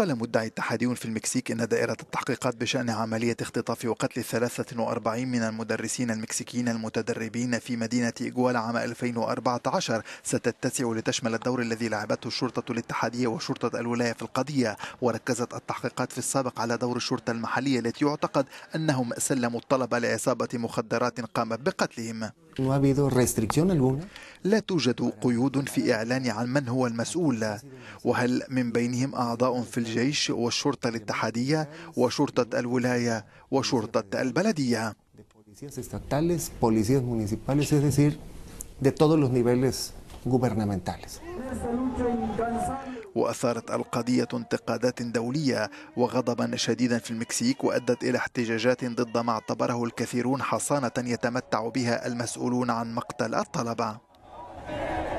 قال مدعي اتحاديون في المكسيك إن دائرة التحقيقات بشأن عملية اختطاف وقتل 43 من المدرسين المكسيكيين المتدربين في مدينة إيغوالا عام 2014 ستتسع لتشمل الدور الذي لعبته الشرطة الاتحادية وشرطة الولاية في القضية وركزت التحقيقات في السابق على دور الشرطة المحلية التي يعتقد أنهم سلموا الطلب لعصابة مخدرات قامت بقتلهم لا توجد قيود في إعلان عن من هو المسؤول وهل من بينهم أعضاء في الجيش والشرطة الاتحادية وشرطة الولاية وشرطة البلدية de todos los niveles gubernamentales. وأثارت القضية انتقادات دولية وغضبا شديدا في المكسيك وأدت إلى احتجاجات ضد ما اعتبره الكثيرون حصانة يتمتع بها المسؤولون عن مقتل الطلبة.